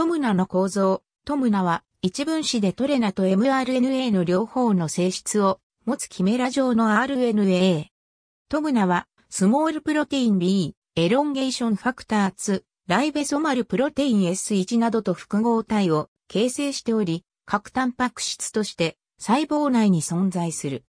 トムナの構造、トムナは一分子でトレナと mRNA の両方の性質を持つキメラ状の RNA。トムナはスモールプロテイン B、エロンゲーションファクター2、ライベソマルプロテイン S1 などと複合体を形成しており、核タンパク質として細胞内に存在する。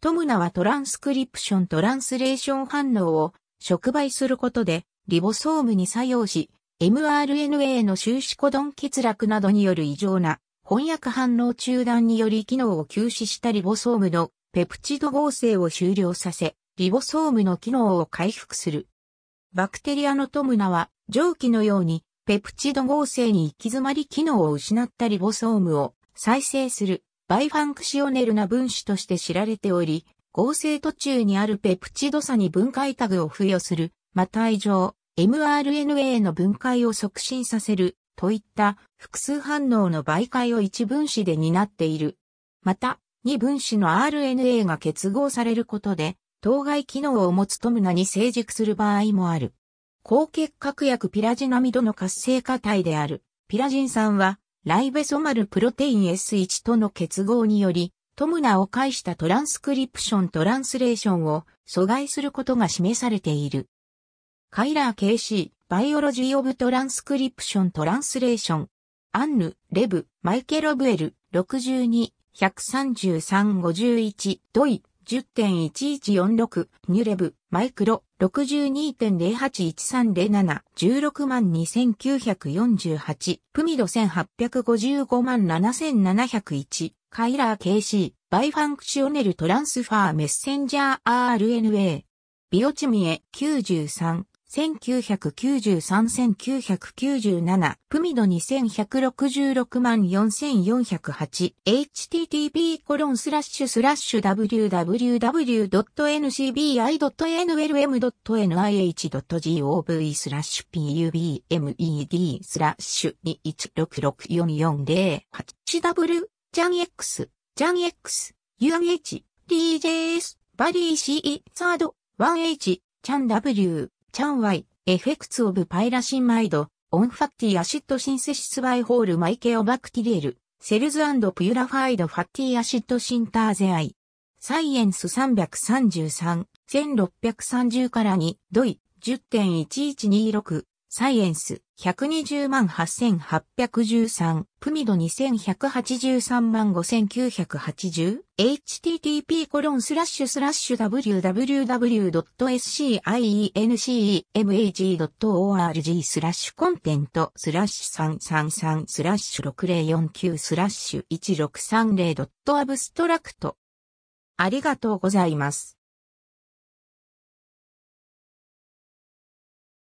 トムナはトランスクリプショントランスレーション反応を触媒することでリボソームに作用し、mRNA の収支コドン欠落などによる異常な翻訳反応中断により機能を休止したリボソームのペプチド合成を終了させ、リボソームの機能を回復する。バクテリアのトムナは蒸気のようにペプチド合成に行き詰まり機能を失ったリボソームを再生するバイファンクシオネルな分子として知られており、合成途中にあるペプチド差に分解タグを付与する、また異常、mRNA の分解を促進させるといった複数反応の媒介を1分子で担っている。また、2分子の RNA が結合されることで、当該機能を持つトムナに成熟する場合もある。高結核薬ピラジナミドの活性化体である。ピラジン酸は、ライベソマルプロテイン S1 との結合により、トムナを介したトランスクリプショントランスレーションを阻害することが示されている。カイラー KC、バイオロジー・オブ・トランスクリプション・トランスレーション、アンヌ、レブ、マイケロブエル、62、133-51、ドイ、10.1146、ニュレブ、マイクロ、62.081307、162,948、プミド1855,7701、カイラー KC、バイファンクシオネルトランスファーメッセンジャー RNA、ビオチミエ93、1993-1997、プミド2166万4408、http コロンスラッシュスラッシュ www.ncbi.nlm.nih.gov スラッシュ pubmed スラッシュ2 1 6 6 4 4 0 8 w ジャン X、ジャン X、UNH、DJS、バリー C、サード、1H、チャン W。チャンワイ、エフェクツオブパイラシンマイド、オンファクティアシッドシンセシスバイホールマイケオバクティリエル、セルズピュラファイドファッティアシッドシンターゼアイ。サイエンス333、1630から2、ドイ、10.1126、サイエンス。120万8813、プミド2183万 5980? http コロンスラッシュスラッシュ w w w s c i e n c e m g o r g スラッシュコンテントスラッシュ333スラッシュ6049スラッシュ 1630.abstract ありがとうございます。